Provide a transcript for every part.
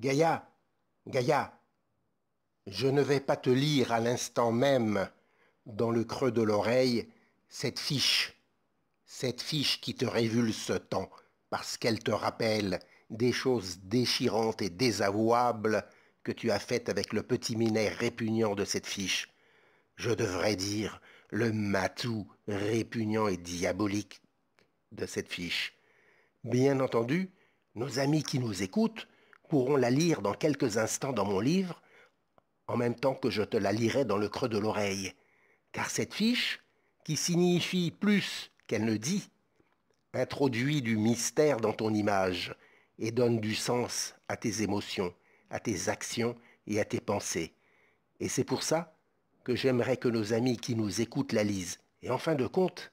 Gaïa, Gaïa, je ne vais pas te lire à l'instant même, dans le creux de l'oreille, cette fiche, cette fiche qui te révulse tant, parce qu'elle te rappelle des choses déchirantes et désavouables que tu as faites avec le petit minet répugnant de cette fiche. Je devrais dire le matou répugnant et diabolique de cette fiche. Bien entendu, nos amis qui nous écoutent pourront la lire dans quelques instants dans mon livre, en même temps que je te la lirai dans le creux de l'oreille. Car cette fiche, qui signifie plus qu'elle ne dit, introduit du mystère dans ton image et donne du sens à tes émotions, à tes actions et à tes pensées. Et c'est pour ça que j'aimerais que nos amis qui nous écoutent la lisent. Et en fin de compte,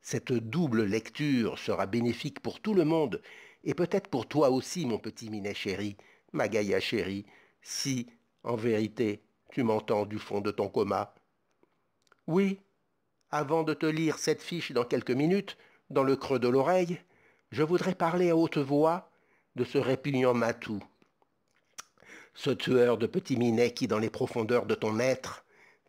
cette double lecture sera bénéfique pour tout le monde et peut-être pour toi aussi, mon petit Minet chéri, ma Gaïa chérie, si, en vérité, tu m'entends du fond de ton coma. Oui, avant de te lire cette fiche dans quelques minutes, dans le creux de l'oreille, je voudrais parler à haute voix de ce répugnant matou. Ce tueur de petit Minet qui, dans les profondeurs de ton être,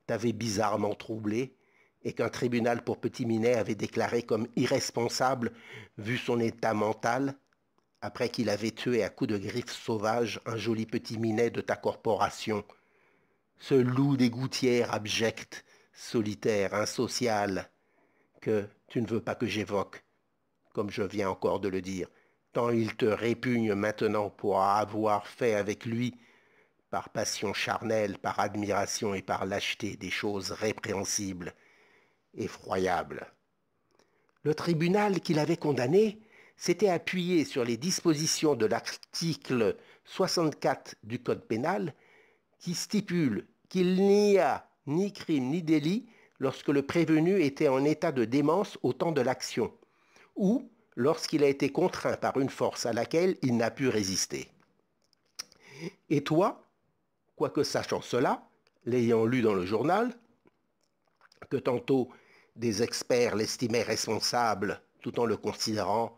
t'avait bizarrement troublé, et qu'un tribunal pour petit Minet avait déclaré comme irresponsable vu son état mental, après qu'il avait tué à coups de griffes sauvages un joli petit minet de ta corporation. Ce loup des gouttières abject, solitaire, insocial, que tu ne veux pas que j'évoque, comme je viens encore de le dire, tant il te répugne maintenant pour avoir fait avec lui, par passion charnelle, par admiration et par lâcheté, des choses répréhensibles, effroyables. Le tribunal qui l'avait condamné, s'était appuyé sur les dispositions de l'article 64 du Code pénal qui stipule qu'il n'y a ni crime ni délit lorsque le prévenu était en état de démence au temps de l'action ou lorsqu'il a été contraint par une force à laquelle il n'a pu résister. Et toi, quoique sachant cela, l'ayant lu dans le journal, que tantôt des experts l'estimaient responsable tout en le considérant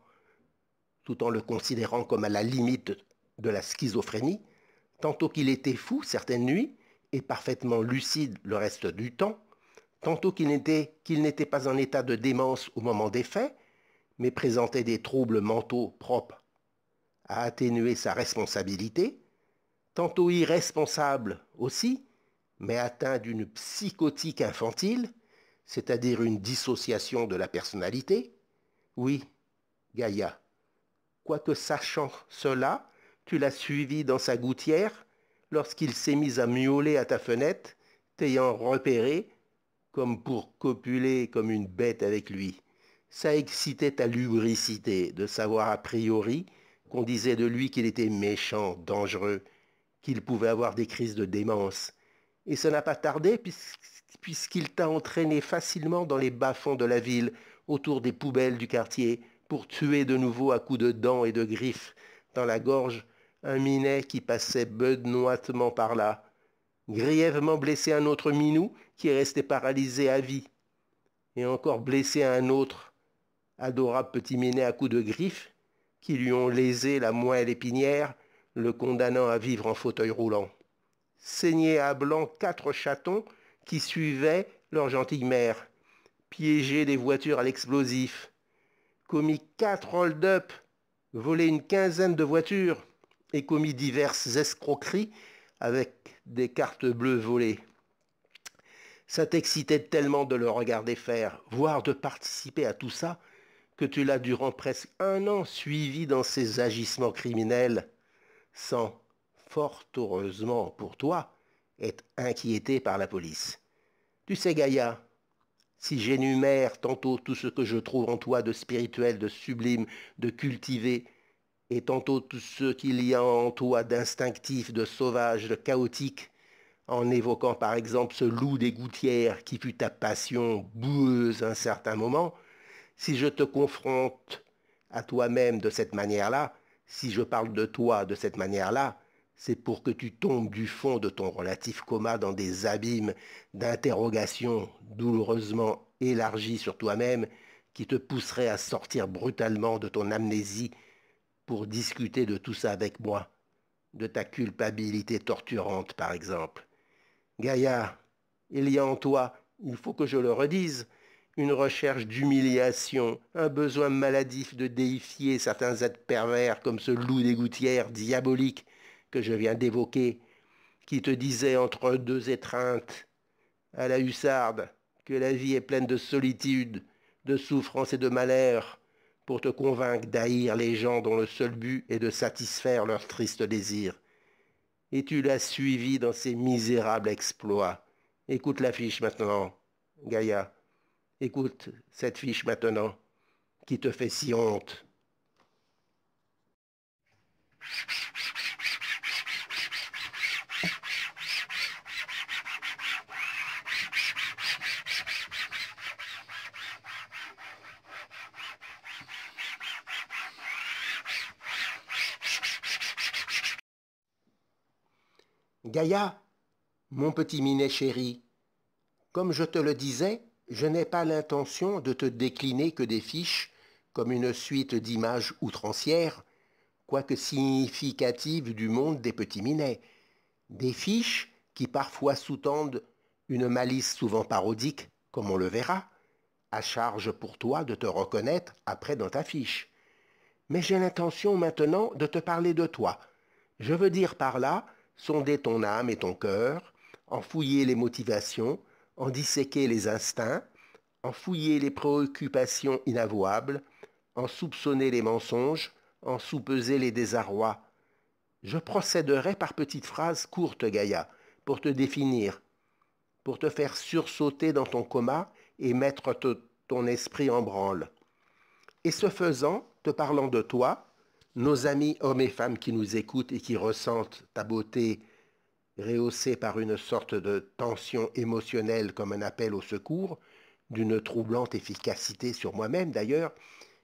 tout en le considérant comme à la limite de la schizophrénie, tantôt qu'il était fou certaines nuits et parfaitement lucide le reste du temps, tantôt qu'il n'était pas en état de démence au moment des faits, mais présentait des troubles mentaux propres à atténuer sa responsabilité, tantôt irresponsable aussi, mais atteint d'une psychotique infantile, c'est-à-dire une dissociation de la personnalité. Oui, Gaïa, quoique sachant cela, tu l'as suivi dans sa gouttière, lorsqu'il s'est mis à miauler à ta fenêtre, t'ayant repéré, comme pour copuler comme une bête avec lui. Ça excitait ta lubricité de savoir a priori qu'on disait de lui qu'il était méchant, dangereux, qu'il pouvait avoir des crises de démence. Et ça n'a pas tardé puisqu'il t'a entraîné facilement dans les bas-fonds de la ville, autour des poubelles du quartier, pour tuer de nouveau à coups de dents et de griffes dans la gorge un minet qui passait benoîtement par là, grièvement blessé un autre minou qui restait paralysé à vie, et encore blessé un autre, adorable petit minet à coups de griffes, qui lui ont lésé la moelle épinière, le condamnant à vivre en fauteuil roulant. saigner à blanc quatre chatons qui suivaient leur gentille mère, piégés des voitures à l'explosif, commis quatre hold-up, volé une quinzaine de voitures et commis diverses escroqueries avec des cartes bleues volées. Ça t'excitait tellement de le regarder faire, voire de participer à tout ça, que tu l'as durant presque un an suivi dans ses agissements criminels, sans, fort heureusement pour toi, être inquiété par la police. Tu sais, Gaïa, si j'énumère tantôt tout ce que je trouve en toi de spirituel, de sublime, de cultivé, et tantôt tout ce qu'il y a en toi d'instinctif, de sauvage, de chaotique, en évoquant par exemple ce loup des gouttières qui fut ta passion boueuse un certain moment, si je te confronte à toi-même de cette manière-là, si je parle de toi de cette manière-là, c'est pour que tu tombes du fond de ton relatif coma dans des abîmes d'interrogations douloureusement élargies sur toi-même qui te pousseraient à sortir brutalement de ton amnésie pour discuter de tout ça avec moi, de ta culpabilité torturante par exemple. Gaïa, il y a en toi, il faut que je le redise, une recherche d'humiliation, un besoin maladif de déifier certains êtres pervers comme ce loup des gouttières diabolique que je viens d'évoquer, qui te disait entre deux étreintes, à la hussarde, que la vie est pleine de solitude, de souffrance et de malheur, pour te convaincre d'haïr les gens dont le seul but est de satisfaire leurs tristes désirs. Et tu l'as suivi dans ses misérables exploits. Écoute la fiche maintenant, Gaïa. Écoute cette fiche maintenant, qui te fait si honte. Gaïa, mon petit minet chéri, comme je te le disais, je n'ai pas l'intention de te décliner que des fiches comme une suite d'images outrancières, quoique significatives du monde des petits minets. Des fiches qui parfois sous-tendent une malice souvent parodique, comme on le verra, à charge pour toi de te reconnaître après dans ta fiche. Mais j'ai l'intention maintenant de te parler de toi. Je veux dire par là sonder ton âme et ton cœur, en fouiller les motivations, en disséquer les instincts, en fouiller les préoccupations inavouables, en soupçonner les mensonges, en soupeser les désarrois. Je procéderai par petites phrases courtes, Gaïa, pour te définir, pour te faire sursauter dans ton coma et mettre ton esprit en branle. Et ce faisant, te parlant de toi, nos amis hommes et femmes qui nous écoutent et qui ressentent ta beauté rehaussée par une sorte de tension émotionnelle comme un appel au secours, d'une troublante efficacité sur moi-même d'ailleurs,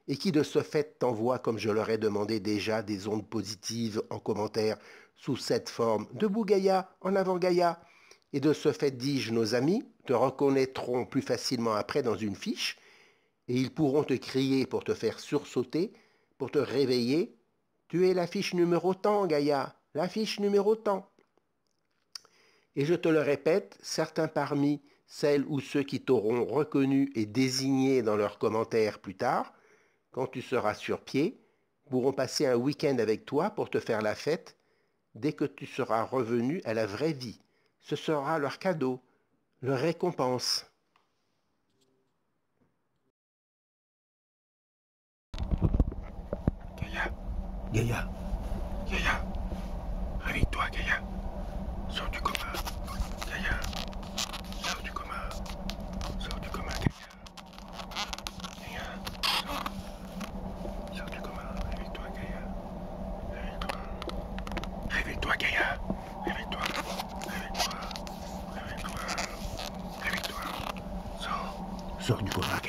et qui de ce fait t'envoient, comme je leur ai demandé déjà, des ondes positives en commentaire sous cette forme de Gaïa, en avant Gaïa. Et de ce fait, dis-je, nos amis te reconnaîtront plus facilement après dans une fiche, et ils pourront te crier pour te faire sursauter, pour te réveiller, tu es l'affiche numéro tant, Gaïa, l'affiche numéro tant. Et je te le répète, certains parmi celles ou ceux qui t'auront reconnu et désigné dans leurs commentaires plus tard, quand tu seras sur pied, pourront passer un week-end avec toi pour te faire la fête dès que tu seras revenu à la vraie vie. Ce sera leur cadeau, leur récompense. Gaïa Gaïa Réveille-toi, Gaïa Sors du coma Gaïa Sors du coma Sors du coma, Gaïa Gaïa Sors Sors du coma Réveille-toi, Gaïa Réveille-toi Réveille-toi, Gaïa Réveille-toi Réveille-toi Réveille-toi Réveille-toi Sors Sors du coma